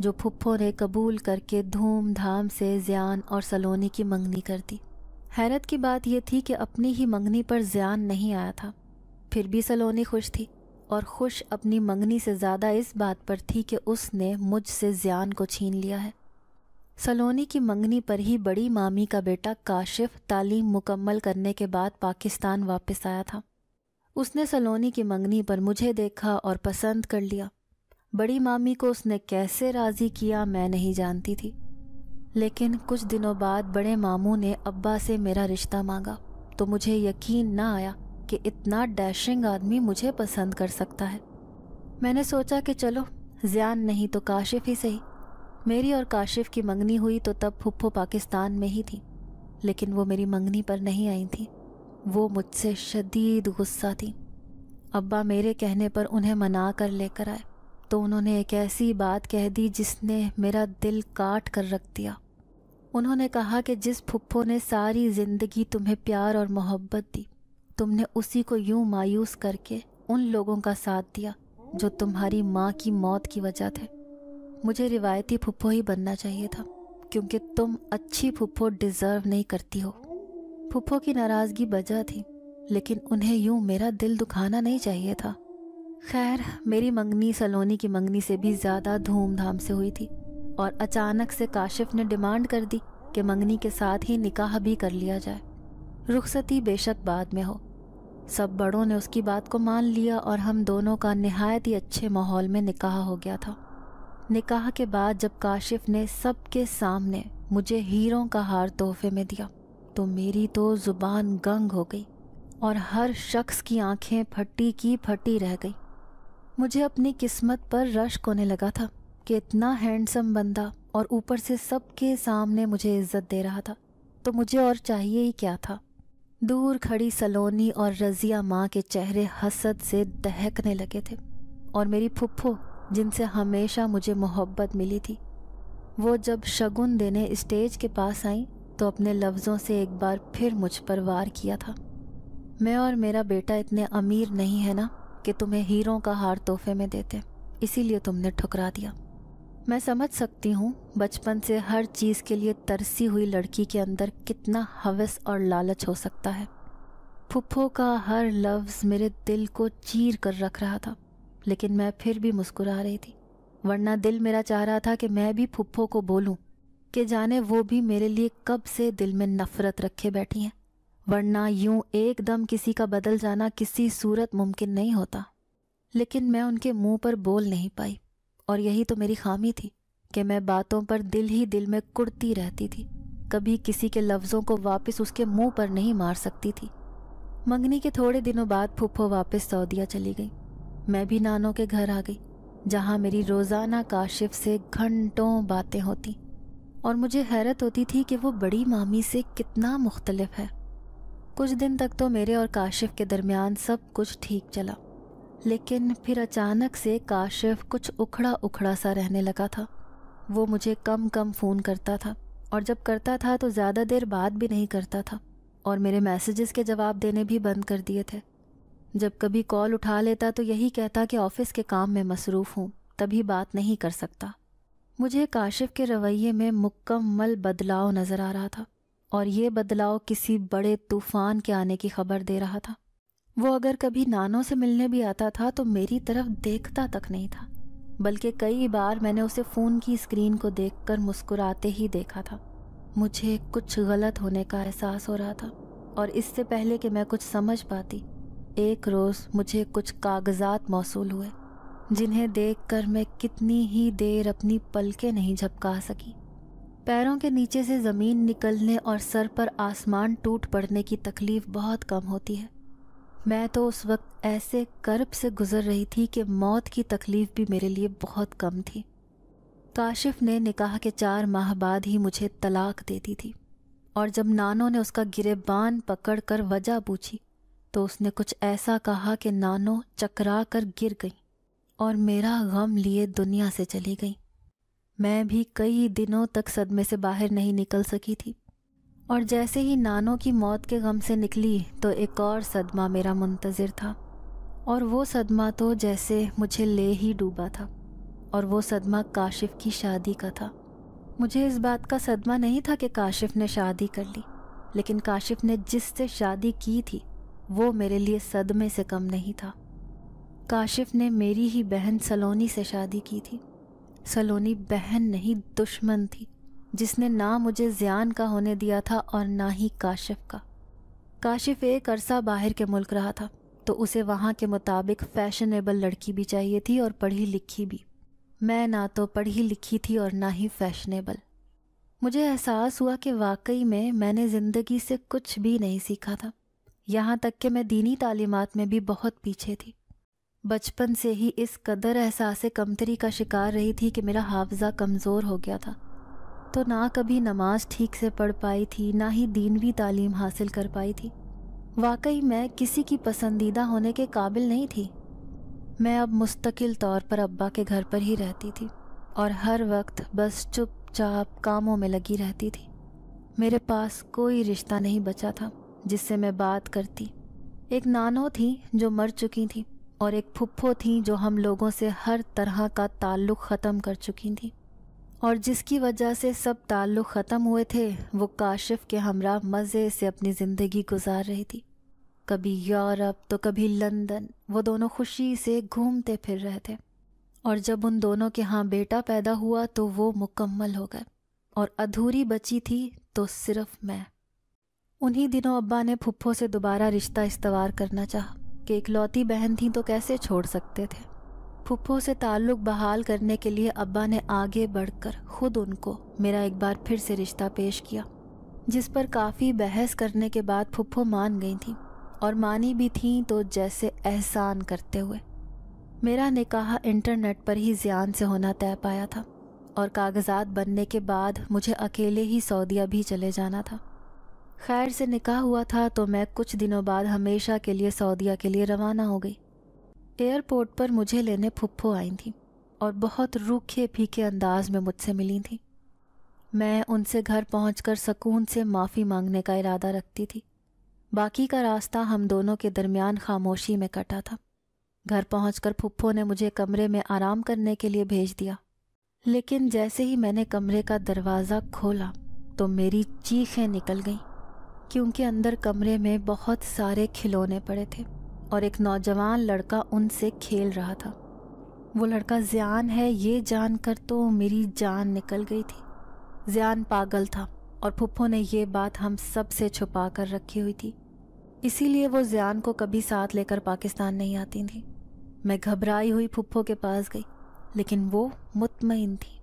जो फुप्फो ने कबूल करके धूमधाम से जियान और सलोनी की मंगनी कर दी हैरत की बात यह थी कि अपनी ही मंगनी पर जियान नहीं आया था फिर भी सलोनी खुश थी और खुश अपनी मंगनी से ज़्यादा इस बात पर थी कि उसने मुझसे जियान को छीन लिया है सलोनी की मंगनी पर ही बड़ी मामी का बेटा काशिफ तालीम मुकम्मल करने के बाद पाकिस्तान वापस आया था उसने सलोनी की मंगनी पर मुझे देखा और पसंद कर लिया बड़ी मामी को उसने कैसे राज़ी किया मैं नहीं जानती थी लेकिन कुछ दिनों बाद बड़े मामू ने अब्बा से मेरा रिश्ता मांगा तो मुझे यकीन ना आया कि इतना डैशिंग आदमी मुझे पसंद कर सकता है मैंने सोचा कि चलो ज्यान नहीं तो काशिफ ही सही मेरी और काशिफ की मंगनी हुई तो तब फुप्फो पाकिस्तान में ही थी लेकिन वो मेरी मंगनी पर नहीं आई थी वो मुझसे शदीद गुस्सा थी अब्बा मेरे कहने पर उन्हें मना कर लेकर आए तो उन्होंने एक ऐसी बात कह दी जिसने मेरा दिल काट कर रख दिया उन्होंने कहा कि जिस फुप्पो ने सारी ज़िंदगी तुम्हें प्यार और मोहब्बत दी तुमने उसी को यूं मायूस करके उन लोगों का साथ दिया जो तुम्हारी माँ की मौत की वजह थे मुझे रिवायती फुप्पो ही बनना चाहिए था क्योंकि तुम अच्छी फुप्पो डिज़र्व नहीं करती हो फुफो की नाराज़गी बजा थी लेकिन उन्हें यूं मेरा दिल दुखाना नहीं चाहिए था खैर मेरी मंगनी सलोनी की मंगनी से भी ज़्यादा धूमधाम से हुई थी और अचानक से काशिफ ने डिमांड कर दी कि मंगनी के साथ ही निकाह भी कर लिया जाए रुखसती बेशक बाद में हो सब बड़ों ने उसकी बात को मान लिया और हम दोनों का नहायत ही अच्छे माहौल में निकाह हो गया था निकाह के बाद जब काशिफ ने सबके सामने मुझे हीरों का हार तोहफे में दिया तो मेरी तो ज़ुबान गंग हो गई और हर शख्स की आंखें फटी की फटी रह गई मुझे अपनी किस्मत पर रश होने लगा था कि इतना हैंडसम बंदा और ऊपर से सबके सामने मुझे इज्जत दे रहा था तो मुझे और चाहिए ही क्या था दूर खड़ी सलोनी और रज़िया माँ के चेहरे हसद से दहकने लगे थे और मेरी फुफ्फो जिनसे हमेशा मुझे मोहब्बत मिली थी वो जब शगुन देने स्टेज के पास आई तो अपने लफ्ज़ों से एक बार फिर मुझ पर वार किया था मैं और मेरा बेटा इतने अमीर नहीं है ना कि तुम्हें हीरों का हार तोहफे में देते इसीलिए तुमने ठुकरा दिया मैं समझ सकती हूँ बचपन से हर चीज़ के लिए तरसी हुई लड़की के अंदर कितना हवस और लालच हो सकता है फुप्फो का हर लफ्ज़ मेरे दिल को चीर कर रख रहा था लेकिन मैं फिर भी मुस्कुरा रही थी वरना दिल मेरा चाह रहा था कि मैं भी फुप्फो को बोलूँ कि जाने वो भी मेरे लिए कब से दिल में नफरत रखे बैठी हैं वरना यूं एकदम किसी का बदल जाना किसी सूरत मुमकिन नहीं होता लेकिन मैं उनके मुंह पर बोल नहीं पाई और यही तो मेरी खामी थी कि मैं बातों पर दिल ही दिल में कुड़ती रहती थी कभी किसी के लफ्ज़ों को वापस उसके मुंह पर नहीं मार सकती थी मंगनी के थोड़े दिनों बाद फूफो वापस सऊदिया चली गई मैं भी नानों के घर आ गई जहाँ मेरी रोज़ाना काशिफ से घंटों बातें होती और मुझे हैरत होती थी कि वो बड़ी मामी से कितना मुख्तलफ है कुछ दिन तक तो मेरे और काशिफ के दरमियान सब कुछ ठीक चला लेकिन फिर अचानक से काशिफ कुछ उखड़ा उखड़ा सा रहने लगा था वो मुझे कम कम फ़ोन करता था और जब करता था तो ज़्यादा देर बात भी नहीं करता था और मेरे मैसेजेस के जवाब देने भी बंद कर दिए थे जब कभी कॉल उठा लेता तो यही कहता कि ऑफ़िस के काम में मसरूफ़ हूँ तभी बात नहीं कर सकता मुझे काशिफ के रवैये में मुकम्मल बदलाव नज़र आ रहा था और ये बदलाव किसी बड़े तूफान के आने की खबर दे रहा था वो अगर कभी नानों से मिलने भी आता था तो मेरी तरफ देखता तक नहीं था बल्कि कई बार मैंने उसे फ़ोन की स्क्रीन को देखकर मुस्कुराते ही देखा था मुझे कुछ गलत होने का एहसास हो रहा था और इससे पहले कि मैं कुछ समझ पाती एक रोज़ मुझे कुछ कागजात मौसू हुए जिन्हें देखकर मैं कितनी ही देर अपनी पलकें नहीं झपका सकी पैरों के नीचे से ज़मीन निकलने और सर पर आसमान टूट पड़ने की तकलीफ़ बहुत कम होती है मैं तो उस वक्त ऐसे कर्ब से गुज़र रही थी कि मौत की तकलीफ़ भी मेरे लिए बहुत कम थी काशिफ ने निकाह के चार माह बाद ही मुझे तलाक दे दी थी और जब नानो ने उसका गिरेबान पकड़ कर वजह पूछी तो उसने कुछ ऐसा कहा कि नानो चकरा कर गिर गई और मेरा गम लिए दुनिया से चली गई मैं भी कई दिनों तक सदमे से बाहर नहीं निकल सकी थी और जैसे ही नानों की मौत के गम से निकली तो एक और सदमा मेरा मुंतज़र था और वो सदमा तो जैसे मुझे ले ही डूबा था और वो सदमा काशिफ की शादी का था मुझे इस बात का सदमा नहीं था कि काशिफ ने शादी कर ली लेकिन काशिफ ने जिससे शादी की थी वो मेरे लिए सदमे से कम नहीं था काशिफ ने मेरी ही बहन सलोनी से शादी की थी सलोनी बहन नहीं दुश्मन थी जिसने ना मुझे ज्यान का होने दिया था और ना ही काशिफ का काशिफ एक अरसा बाहर के मुल्क रहा था तो उसे वहाँ के मुताबिक फैशनेबल लड़की भी चाहिए थी और पढ़ी लिखी भी मैं ना तो पढ़ी लिखी थी और ना ही फैशनेबल मुझे एहसास हुआ कि वाकई में मैंने ज़िंदगी से कुछ भी नहीं सीखा था यहाँ तक कि मैं दीनी तालीमत में भी बहुत पीछे थी बचपन से ही इस कदर एहसास कमतरी का शिकार रही थी कि मेरा हाफजा कमज़ोर हो गया था तो ना कभी नमाज ठीक से पढ़ पाई थी ना ही दीनवी तालीम हासिल कर पाई थी वाकई मैं किसी की पसंदीदा होने के काबिल नहीं थी मैं अब मुस्तकिल तौर पर अब्बा के घर पर ही रहती थी और हर वक्त बस चुपचाप कामों में लगी रहती थी मेरे पास कोई रिश्ता नहीं बचा था जिससे मैं बात करती एक नानो थी जो मर चुकी थी और एक फुप्फो थी जो हम लोगों से हर तरह का ताल्लुक़ ख़त्म कर चुकी थी और जिसकी वजह से सब ताल्लुक़ ख़त्म हुए थे वो काशिफ के हमरा मज़े से अपनी ज़िंदगी गुजार रही थी कभी यूरोप तो कभी लंदन वो दोनों खुशी से घूमते फिर रहे थे और जब उन दोनों के यहाँ बेटा पैदा हुआ तो वो मुकम्मल हो गए और अधूरी बची थी तो सिर्फ मैं उन्हीं दिनों अब्बा ने फुप्फो से दोबारा रिश्ता इस्तवार करना चाहा के इकलौती बहन थी तो कैसे छोड़ सकते थे फुप्पो से ताल्लुक़ बहाल करने के लिए अब्बा ने आगे बढ़कर खुद उनको मेरा एक बार फिर से रिश्ता पेश किया जिस पर काफ़ी बहस करने के बाद फुप्पो मान गई थी और मानी भी थी तो जैसे एहसान करते हुए मेरा निकाह इंटरनेट पर ही ज्यान से होना तय पाया था और कागजात बनने के बाद मुझे अकेले ही सऊदीया भी चले जाना था खैर से निकाह हुआ था तो मैं कुछ दिनों बाद हमेशा के लिए सऊदिया के लिए रवाना हो गई एयरपोर्ट पर मुझे लेने फुप्फो आई थी और बहुत रूखे फीके अंदाज में मुझसे मिली थी मैं उनसे घर पहुँच सकून से माफ़ी मांगने का इरादा रखती थी बाकी का रास्ता हम दोनों के दरमियान खामोशी में कटा था घर पहुंचकर फुप्फो ने मुझे कमरे में आराम करने के लिए भेज दिया लेकिन जैसे ही मैंने कमरे का दरवाज़ा खोला तो मेरी चीखें निकल गईं कि उनके अंदर कमरे में बहुत सारे खिलौने पड़े थे और एक नौजवान लड़का उनसे खेल रहा था वो लड़का ज्यान है ये जानकर तो मेरी जान निकल गई थी ज्यान पागल था और फुप्पो ने ये बात हम सब से छुपा कर रखी हुई थी इसीलिए वो ज्यान को कभी साथ लेकर पाकिस्तान नहीं आती थी मैं घबराई हुई फुप्पो के पास गई लेकिन वो मुतमिन थी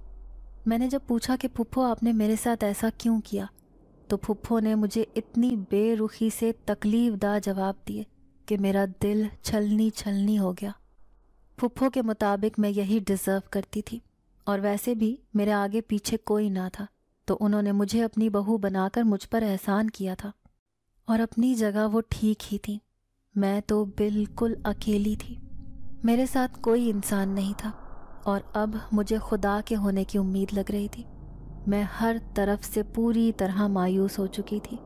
मैंने जब पूछा कि फुप्पो आपने मेरे साथ ऐसा क्यों किया तो फुफ्फो ने मुझे इतनी बेरुखी से तकलीफदा जवाब दिए कि मेरा दिल छलनी छलनी हो गया फुफ्फो के मुताबिक मैं यही डिज़र्व करती थी और वैसे भी मेरे आगे पीछे कोई ना था तो उन्होंने मुझे अपनी बहू बनाकर मुझ पर एहसान किया था और अपनी जगह वो ठीक ही थी मैं तो बिल्कुल अकेली थी मेरे साथ कोई इंसान नहीं था और अब मुझे खुदा के होने की उम्मीद लग रही थी मैं हर तरफ से पूरी तरह मायूस हो चुकी थी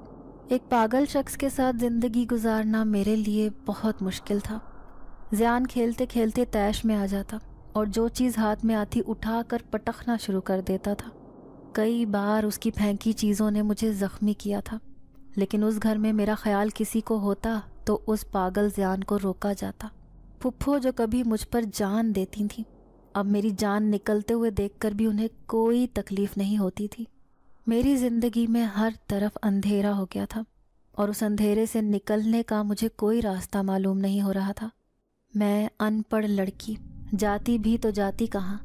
एक पागल शख्स के साथ ज़िंदगी गुजारना मेरे लिए बहुत मुश्किल था ज्यान खेलते खेलते तैश में आ जाता और जो चीज़ हाथ में आती उठा कर पटखना शुरू कर देता था कई बार उसकी फेंकी चीज़ों ने मुझे ज़ख्मी किया था लेकिन उस घर में मेरा ख्याल किसी को होता तो उस पागल ज्यान को रोका जाता फुप्फो जो कभी मुझ पर जान देती थी अब मेरी जान निकलते हुए देखकर भी उन्हें कोई तकलीफ नहीं होती थी मेरी ज़िंदगी में हर तरफ अंधेरा हो गया था और उस अंधेरे से निकलने का मुझे कोई रास्ता मालूम नहीं हो रहा था मैं अनपढ़ लड़की जाती भी तो जाती कहाँ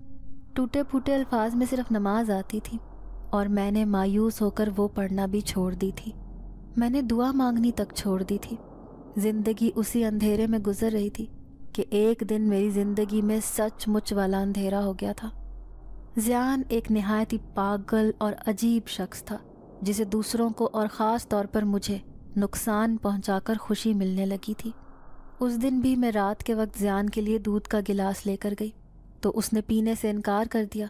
टूटे फूटे अल्फाज में सिर्फ नमाज आती थी और मैंने मायूस होकर वो पढ़ना भी छोड़ दी थी मैंने दुआ मांगनी तक छोड़ दी थी ज़िंदगी उसी अंधेरे में गुजर रही थी कि एक दिन मेरी ज़िंदगी में सचमुच वाला अंधेरा हो गया था जियान एक नहायत ही पागल और अजीब शख्स था जिसे दूसरों को और ख़ास तौर पर मुझे नुकसान पहुंचाकर खुशी मिलने लगी थी उस दिन भी मैं रात के वक्त जियान के लिए दूध का गिलास लेकर गई तो उसने पीने से इनकार कर दिया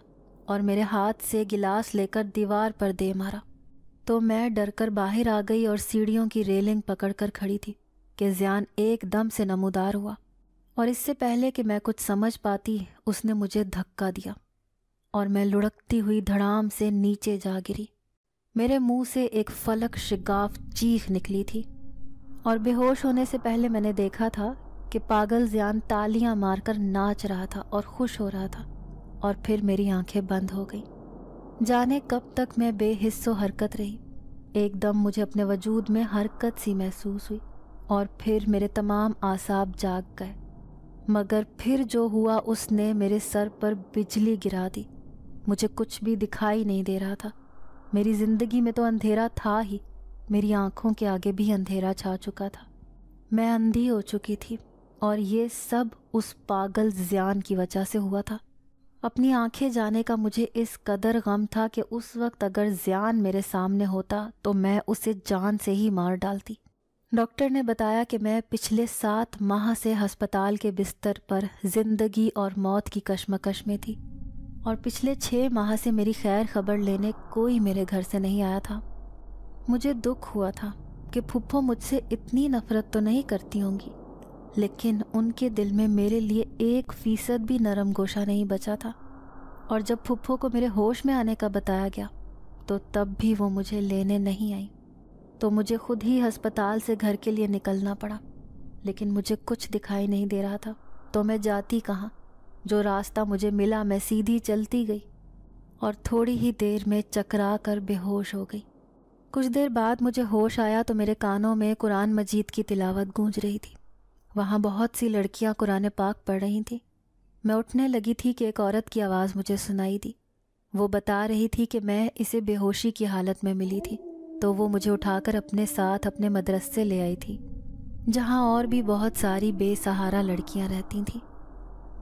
और मेरे हाथ से गिलास लेकर दीवार पर दे मारा तो मैं डरकर बाहर आ गई और सीढ़ियों की रेलिंग पकड़कर खड़ी थी कि जियान एकदम से नमोदार हुआ और इससे पहले कि मैं कुछ समझ पाती उसने मुझे धक्का दिया और मैं लुढ़कती हुई धड़ाम से नीचे जा गिरी मेरे मुंह से एक फलक शिगाफ चीख निकली थी और बेहोश होने से पहले मैंने देखा था कि पागल ज्यान तालियां मारकर नाच रहा था और खुश हो रहा था और फिर मेरी आंखें बंद हो गई जाने कब तक मैं बेहिस्सो हरकत रही एकदम मुझे अपने वजूद में हरकत सी महसूस हुई और फिर मेरे तमाम आसाब जाग गए मगर फिर जो हुआ उसने मेरे सर पर बिजली गिरा दी मुझे कुछ भी दिखाई नहीं दे रहा था मेरी ज़िंदगी में तो अंधेरा था ही मेरी आँखों के आगे भी अंधेरा छा चुका था मैं अंधी हो चुकी थी और ये सब उस पागल ज्यान की वजह से हुआ था अपनी आंखें जाने का मुझे इस कदर गम था कि उस वक्त अगर ज्यान मेरे सामने होता तो मैं उसे जान से ही मार डालती डॉक्टर ने बताया कि मैं पिछले सात माह से अस्पताल के बिस्तर पर जिंदगी और मौत की कश्मकश में थी और पिछले छः माह से मेरी खैर खबर लेने कोई मेरे घर से नहीं आया था मुझे दुख हुआ था कि फुप्पो मुझसे इतनी नफरत तो नहीं करती होंगी लेकिन उनके दिल में मेरे लिए एक फ़ीसद भी नरम गोशा नहीं बचा था और जब फुप्पो को मेरे होश में आने का बताया गया तो तब भी वो मुझे लेने नहीं आई तो मुझे खुद ही अस्पताल से घर के लिए निकलना पड़ा लेकिन मुझे कुछ दिखाई नहीं दे रहा था तो मैं जाती कहाँ जो रास्ता मुझे मिला मैं सीधी चलती गई और थोड़ी ही देर में चकरा कर बेहोश हो गई कुछ देर बाद मुझे होश आया तो मेरे कानों में कुरान मजीद की तिलावत गूंज रही थी वहाँ बहुत सी लड़कियाँ कुरान पाक पढ़ रही थीं मैं उठने लगी थी कि एक औरत की आवाज़ मुझे सुनाई दी वो बता रही थी कि मैं इसे बेहोशी की हालत में मिली थी तो वो मुझे उठाकर अपने साथ अपने मदरसे ले आई थी जहाँ और भी बहुत सारी बेसहारा लड़कियाँ रहती थीं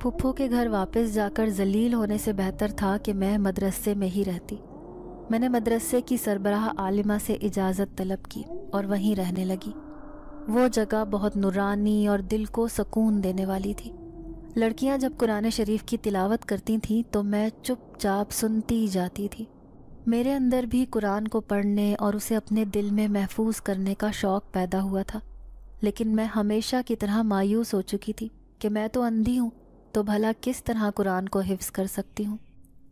फुप्फो के घर वापस जाकर जलील होने से बेहतर था कि मैं मदरसे में ही रहती मैंने मदरसे की सरबराह आलिमा से इजाज़त तलब की और वहीं रहने लगी वो जगह बहुत नुरानी और दिल को सुकून देने वाली थी लड़कियां जब कुरान शरीफ की तिलावत करती थीं तो मैं चुपचाप सुनती जाती थी मेरे अंदर भी कुरान को पढ़ने और उसे अपने दिल में महफूज करने का शौक़ पैदा हुआ था लेकिन मैं हमेशा की तरह मायूस हो चुकी थी कि मैं तो अंधी हूँ तो भला किस तरह कुरान को हिफ्स कर सकती हूँ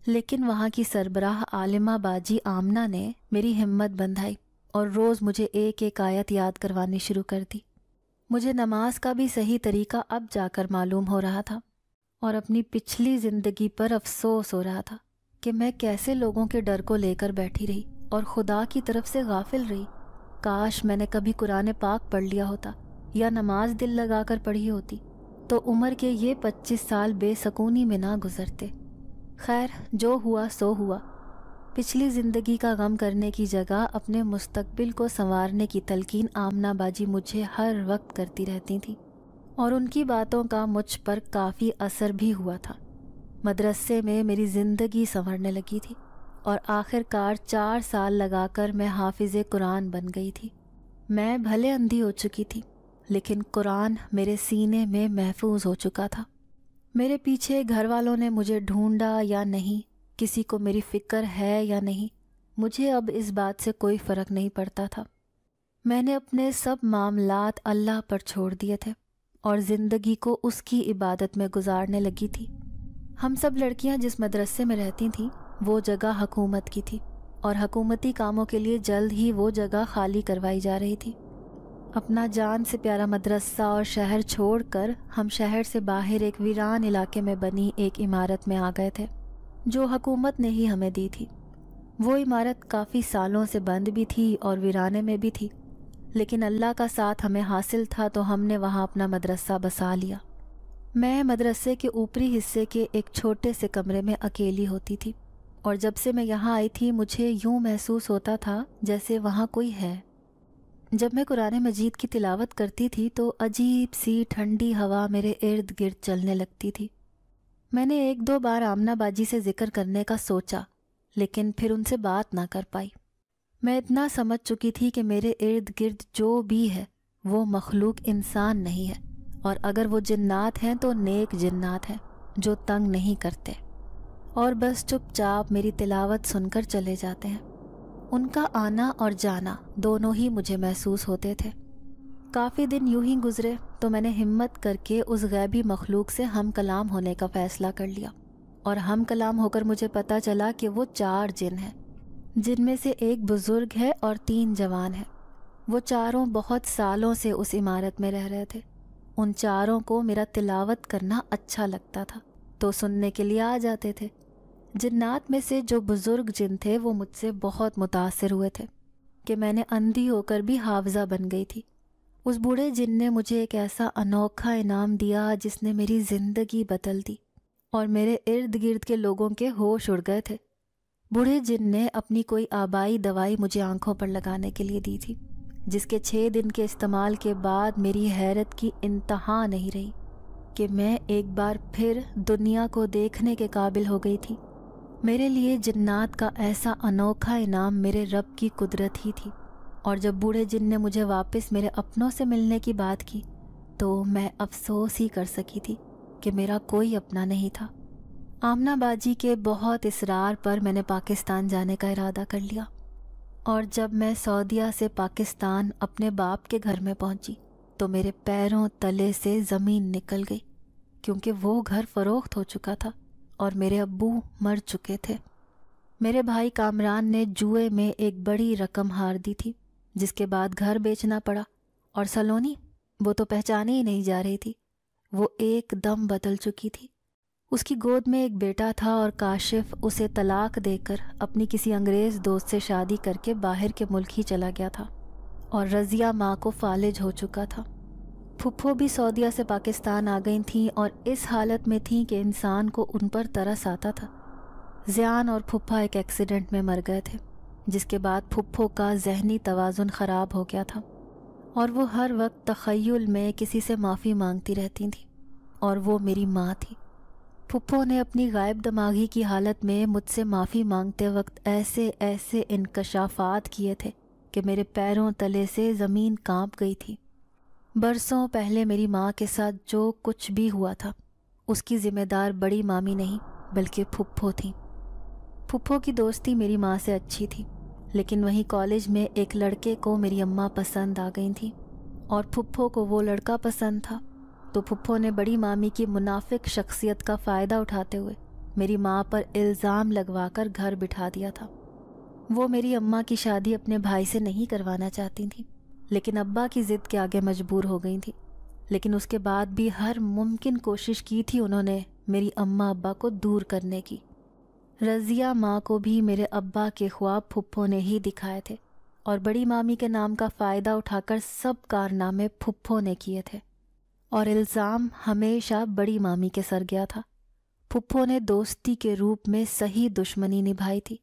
लेकिन वहाँ की सरबराह आलिमा बाजी आमना ने मेरी हिम्मत बंधाई और रोज़ मुझे एक एक आयत याद करवानी शुरू कर दी मुझे नमाज का भी सही तरीका अब जाकर मालूम हो रहा था और अपनी पिछली ज़िंदगी पर अफसोस हो रहा था कि मैं कैसे लोगों के डर को लेकर बैठी रही और खुदा की तरफ से गाफिल रही काश मैंने कभी कुरान पाक पढ़ लिया होता या नमाज दिल लगाकर पढ़ी होती तो उम्र के ये पच्चीस साल बेसकूनी में ना गुजरते खैर जो हुआ सो हुआ पिछली ज़िंदगी का गम करने की जगह अपने मुस्तबिल को संवारने की तलकीन आमनाबाजी मुझे हर वक्त करती रहती थी और उनकी बातों का मुझ पर काफ़ी असर भी हुआ था मदरसे में मेरी ज़िंदगी संवरने लगी थी और आखिरकार चार साल लगाकर मैं हाफिज़ कुरान बन गई थी मैं भले अंधी हो चुकी थी लेकिन कुरान मेरे सीने में महफूज हो चुका था मेरे पीछे घर वालों ने मुझे ढूंढा या नहीं किसी को मेरी फ़िक्र है या नहीं मुझे अब इस बात से कोई फ़र्क नहीं पड़ता था मैंने अपने सब मामलात अल्लाह पर छोड़ दिए थे और ज़िंदगी को उसकी इबादत में गुजारने लगी थी हम सब लड़कियां जिस मदरसे में रहती थीं वो जगह हकूमत की थी और हकूमती कामों के लिए जल्द ही वो जगह खाली करवाई जा रही थी अपना जान से प्यारा मदरसा और शहर छोड़कर हम शहर से बाहर एक वीरान इलाके में बनी एक इमारत में आ गए थे जो हकूमत ने ही हमें दी थी वो इमारत काफ़ी सालों से बंद भी थी और वीराने में भी थी लेकिन अल्लाह का साथ हमें हासिल था तो हमने वहाँ अपना मदरसा बसा लिया मैं मदरसे के ऊपरी हिस्से के एक छोटे से कमरे में अकेली होती थी और जब से मैं यहाँ आई थी मुझे यूँ महसूस होता था जैसे वहाँ कोई है जब मैं कुरान मजीद की तिलावत करती थी तो अजीब सी ठंडी हवा मेरे इर्द गिर्द चलने लगती थी मैंने एक दो बार आमनाबाजी से जिक्र करने का सोचा लेकिन फिर उनसे बात ना कर पाई मैं इतना समझ चुकी थी कि मेरे इर्द गिर्द जो भी है वो मखलूक इंसान नहीं है और अगर वो जिन्नात हैं तो नेक जिन्नात हैं जो तंग नहीं करते और बस चुपचाप मेरी तिलावत सुनकर चले जाते हैं उनका आना और जाना दोनों ही मुझे महसूस होते थे काफ़ी दिन यूं ही गुजरे तो मैंने हिम्मत करके उस गैबी मखलूक से हम कलाम होने का फ़ैसला कर लिया और हम कलाम होकर मुझे पता चला कि वो चार जिन हैं जिनमें से एक बुज़ुर्ग है और तीन जवान हैं वो चारों बहुत सालों से उस इमारत में रह रहे थे उन चारों को मेरा तिलावत करना अच्छा लगता था तो सुनने के लिए आ जाते थे जिन्नात में से जो बुज़ुर्ग जिन थे वो मुझसे बहुत मुतासर हुए थे कि मैंने अंधी होकर भी हाफजा बन गई थी उस बूढ़े जिन ने मुझे एक ऐसा अनोखा इनाम दिया जिसने मेरी ज़िंदगी बदल दी और मेरे इर्द गिर्द के लोगों के होश उड़ गए थे बूढ़े जिन ने अपनी कोई आबाई दवाई मुझे आंखों पर लगाने के लिए दी थी जिसके छः दिन के इस्तेमाल के बाद मेरी हैरत की इंतहा नहीं रही कि मैं एक बार फिर दुनिया को देखने के काबिल हो गई थी मेरे लिए जन्नात का ऐसा अनोखा इनाम मेरे रब की कुदरत ही थी और जब बूढ़े जिन ने मुझे वापस मेरे अपनों से मिलने की बात की तो मैं अफसोस ही कर सकी थी कि मेरा कोई अपना नहीं था आमना बाजी के बहुत इसरार पर मैंने पाकिस्तान जाने का इरादा कर लिया और जब मैं सऊदिया से पाकिस्तान अपने बाप के घर में पहुंची तो मेरे पैरों तले से ज़मीन निकल गई क्योंकि वो घर फरोख्त हो चुका था और मेरे अब्बू मर चुके थे मेरे भाई कामरान ने जुए में एक बड़ी रकम हार दी थी जिसके बाद घर बेचना पड़ा और सलोनी वो तो पहचाने ही नहीं जा रही थी वो एकदम बदल चुकी थी उसकी गोद में एक बेटा था और काशिफ उसे तलाक देकर अपनी किसी अंग्रेज़ दोस्त से शादी करके बाहर के मुल्क ही चला गया था और रज़िया माँ को फालिज हो चुका था फुप्फो भी सऊदिया से पाकिस्तान आ गई थीं और इस हालत में थीं कि इंसान को उन पर तरस आता था जियान और फुप्फा एक एक्सीडेंट में मर गए थे जिसके बाद फुप्फो का जहनी तोज़ुन ख़राब हो गया था और वो हर वक्त तखयल में किसी से माफ़ी मांगती रहती थी और वो मेरी माँ थी पुप्पो ने अपनी गायब दमागी की हालत में मुझसे माफ़ी मांगते वक्त ऐसे ऐसे इनकशाफात किए थे कि मेरे पैरों तले से ज़मीन कांप गई थी बरसों पहले मेरी माँ के साथ जो कुछ भी हुआ था उसकी ज़िम्मेदार बड़ी मामी नहीं बल्कि पुप्पो थी पुप्पो की दोस्ती मेरी माँ से अच्छी थी लेकिन वहीं कॉलेज में एक लड़के को मेरी अम्मा पसंद आ गई थी और पुप्पो को वो लड़का पसंद था तो पुप्पो ने बड़ी मामी की मुनाफिक शख्सियत का फ़ायदा उठाते हुए मेरी माँ पर इल्ज़ाम लगवाकर घर बिठा दिया था वो मेरी अम्मा की शादी अपने भाई से नहीं करवाना चाहती थी लेकिन अब्बा की ज़िद के आगे मजबूर हो गई थी लेकिन उसके बाद भी हर मुमकिन कोशिश की थी उन्होंने मेरी अम्मा अब्बा को दूर करने की रज़िया माँ को भी मेरे अब्बा के ख्वाब फुप्पो ने ही दिखाए थे और बड़ी मामी के नाम का फ़ायदा उठाकर सब कारनामे फुप्पो ने किए थे और इल्ज़ाम हमेशा बड़ी मामी के सर गया था पुप्पो ने दोस्ती के रूप में सही दुश्मनी निभाई थी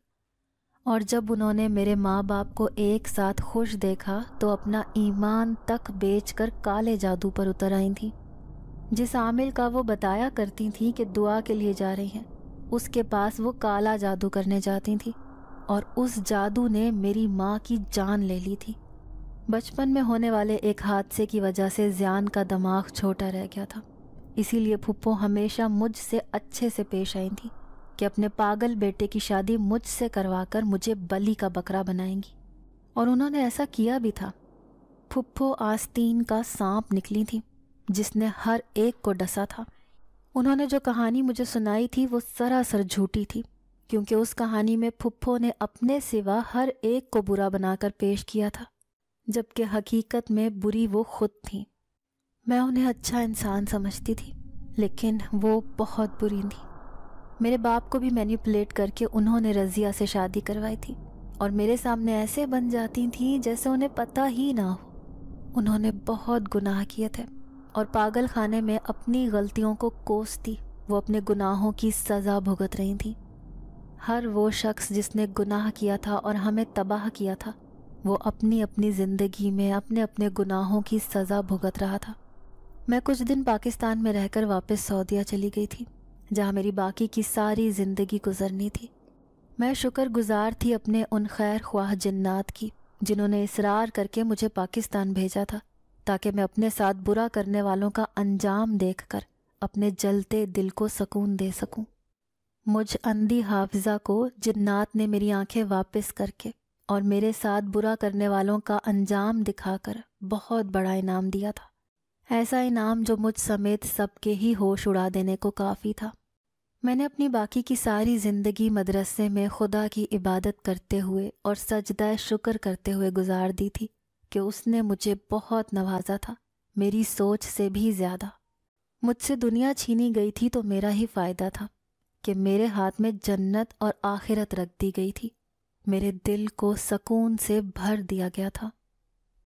और जब उन्होंने मेरे माँ बाप को एक साथ खुश देखा तो अपना ईमान तक बेचकर काले जादू पर उतर आई थी जिस आमिल का वो बताया करती थी कि दुआ के लिए जा रही हैं उसके पास वो काला जादू करने जाती थी और उस जादू ने मेरी माँ की जान ले ली थी बचपन में होने वाले एक हादसे की वजह से ज्यान का दिमाग छोटा रह गया था इसीलिए फुप्पो हमेशा मुझसे अच्छे से पेश आई थी कि अपने पागल बेटे की शादी मुझसे करवाकर मुझे बली का बकरा बनाएंगी और उन्होंने ऐसा किया भी था फुप्पो आस्तीन का सांप निकली थी जिसने हर एक को डसा था उन्होंने जो कहानी मुझे सुनाई थी वो सरासर झूठी थी क्योंकि उस कहानी में फुप्पो ने अपने सिवा हर एक को बुरा बनाकर पेश किया था जबकि हकीकत में बुरी वो खुद थी मैं उन्हें अच्छा इंसान समझती थी लेकिन वो बहुत बुरी थी मेरे बाप को भी मैनिपुलेट करके उन्होंने रज़िया से शादी करवाई थी और मेरे सामने ऐसे बन जाती थी जैसे उन्हें पता ही ना हो उन्होंने बहुत गुनाह किए थे और पागल खाने में अपनी गलतियों को कोसती वो अपने गुनाहों की सज़ा भुगत रही थी हर वो शख्स जिसने गुनाह किया था और हमें तबाह किया था वो अपनी अपनी ज़िंदगी में अपने अपने गुनाहों की सज़ा भुगत रहा था मैं कुछ दिन पाकिस्तान में रहकर वापस सऊदिया चली गई थी जहाँ मेरी बाकी की सारी ज़िंदगी गुजरनी थी मैं शुक्रगुजार थी अपने उन खैर ख्वाह जन्नात की जिन्होंने इसरार करके मुझे पाकिस्तान भेजा था ताकि मैं अपने साथ बुरा करने वालों का अंजाम देखकर अपने जलते दिल को सुकून दे सकूं। मुझ अंधी हाफजा को जिन्नात ने मेरी आंखें वापस करके और मेरे साथ बुरा करने वालों का अंजाम दिखाकर बहुत बड़ा इनाम दिया था ऐसा इनाम जो मुझ समेत सबके ही होश उड़ा देने को काफ़ी था मैंने अपनी बाकी की सारी ज़िंदगी मदरसे में खुदा की इबादत करते हुए और सजदा शुक्र करते हुए गुजार दी थी कि उसने मुझे बहुत नवाजा था मेरी सोच से भी ज़्यादा मुझसे दुनिया छीनी गई थी तो मेरा ही फ़ायदा था कि मेरे हाथ में जन्नत और आखिरत रख दी गई थी मेरे दिल को सकून से भर दिया गया था